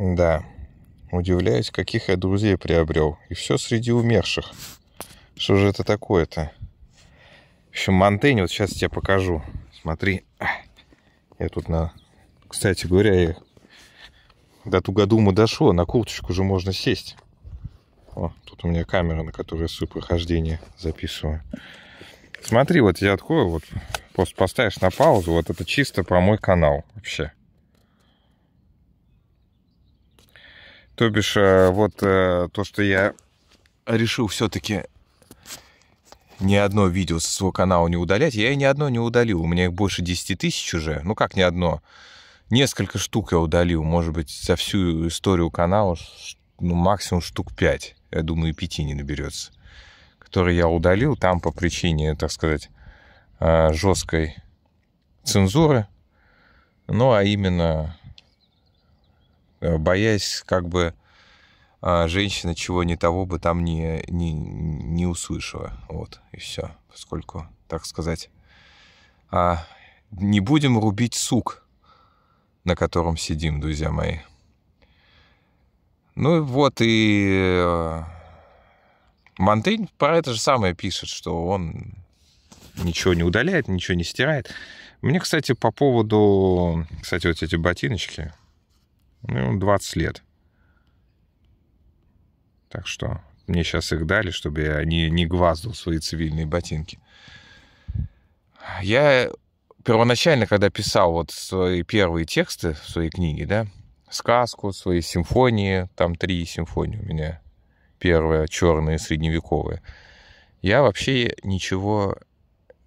Да, удивляюсь, каких я друзей приобрел. И все среди умерших. Что же это такое-то? В общем, Монтень, вот сейчас я тебе покажу. Смотри. Я тут на... Кстати говоря, я до Тугодума дошло, на курточку же можно сесть. О, тут у меня камера, на которой суть прохождения записываю. Смотри, вот я открою, вот просто поставишь на паузу, вот это чисто про мой канал вообще. То бишь, э, вот э, то, что я решил все-таки ни одно видео со своего канала не удалять. Я и ни одно не удалил. У меня их больше 10 тысяч уже. Ну как ни одно? Несколько штук я удалил. Может быть, за всю историю канала ну, максимум штук 5. Я думаю, и 5 не наберется. Которые я удалил там по причине, так сказать, э, жесткой цензуры. Ну, а именно Э, боясь как бы а, женщина чего не того бы там не, не, не услышала. Вот, и все. Поскольку, так сказать, а не будем рубить сук, на котором сидим, друзья мои. Ну вот и э, Монтень про это же самое пишет, что он ничего не удаляет, ничего не стирает. Мне, кстати, по поводу, кстати, вот эти ботиночки, ну, 20 лет. Так что мне сейчас их дали, чтобы я не, не гваздал свои цивильные ботинки. Я первоначально, когда писал вот свои первые тексты в своей книге, да, сказку, свои симфонии, там три симфонии у меня, первая, черная, средневековая, я вообще ничего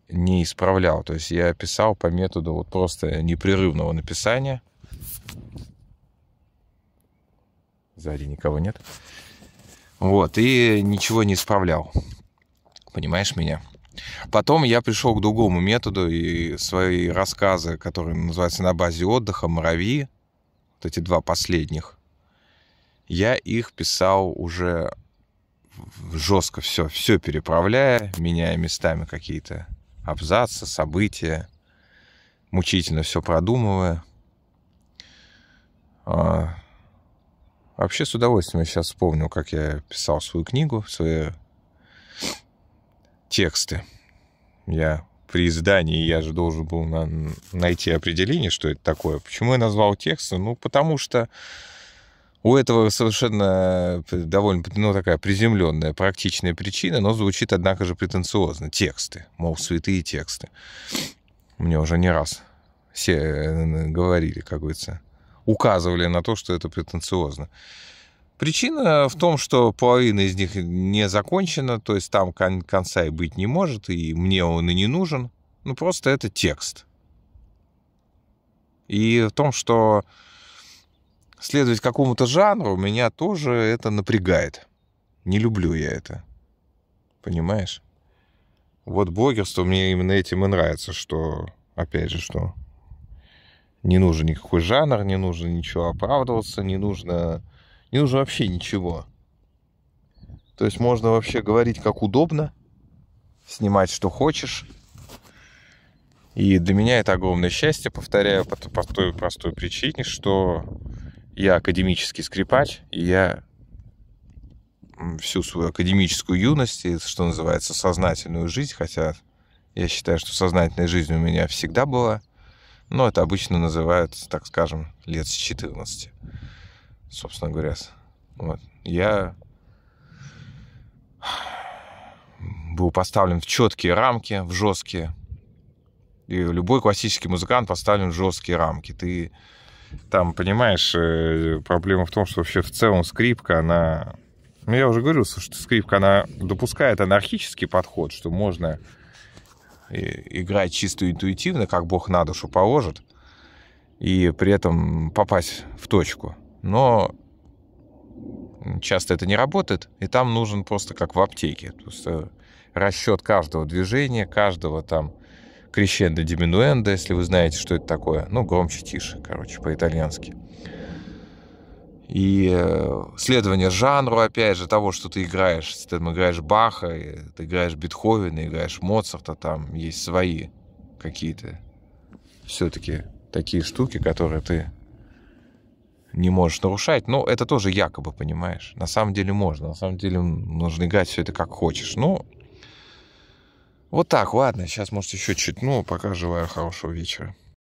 не исправлял. То есть я писал по методу вот просто непрерывного написания. Сзади никого нет. Вот, и ничего не исправлял. Понимаешь меня? Потом я пришел к другому методу, и свои рассказы, которые называются «На базе отдыха», «Муравьи», вот эти два последних, я их писал уже жестко все, все переправляя, меняя местами какие-то абзацы, события, мучительно все продумывая. А, Вообще с удовольствием я сейчас вспомнил, как я писал свою книгу, свои тексты. Я при издании я же должен был на, найти определение, что это такое. Почему я назвал тексты? Ну, потому что у этого совершенно э, довольно, ну, такая приземленная, практичная причина, но звучит, однако же, претенциозно. Тексты, мол, святые тексты. Мне уже не раз все э, говорили, как говорится указывали на то, что это претенциозно. Причина в том, что половина из них не закончена, то есть там кон- конца и быть не может, и мне он и не нужен. Ну, просто это текст. И в том, что следовать какому-то жанру, меня тоже это напрягает. Не люблю я это. Понимаешь? Вот блогерство мне именно этим и нравится, что, опять же, что не нужен никакой жанр, не нужно ничего оправдываться, не нужно, не нужно вообще ничего. То есть можно вообще говорить как удобно, снимать что хочешь. И для меня это огромное счастье, повторяю, по, по той простой причине, что я академический скрипач, и я всю свою академическую юность и, что называется, сознательную жизнь, хотя я считаю, что сознательная жизнь у меня всегда была – но ну, это обычно называют, так скажем, лет с 14, собственно говоря. Вот. Я был поставлен в четкие рамки, в жесткие. И любой классический музыкант поставлен в жесткие рамки. Ты там, понимаешь, э, проблема в том, что вообще в целом скрипка, она... Ну, я уже говорил, что скрипка, она допускает анархический подход, что можно играть чисто интуитивно, как Бог на душу положит, и при этом попасть в точку. Но часто это не работает, и там нужен просто как в аптеке. То есть э, расчет каждого движения, каждого там крещендо-диминуэндо, если вы знаете, что это такое. Ну, громче, тише, короче, по-итальянски и э, следование жанру, опять же, того, что ты играешь. Если ты там, играешь Баха, ты играешь Бетховена, играешь Моцарта, там есть свои какие-то все-таки такие штуки, которые ты не можешь нарушать. Но это тоже якобы, понимаешь. На самом деле можно. На самом деле нужно играть все это как хочешь. Ну, вот так, ладно. Сейчас, может, еще чуть. Ну, пока желаю хорошего вечера.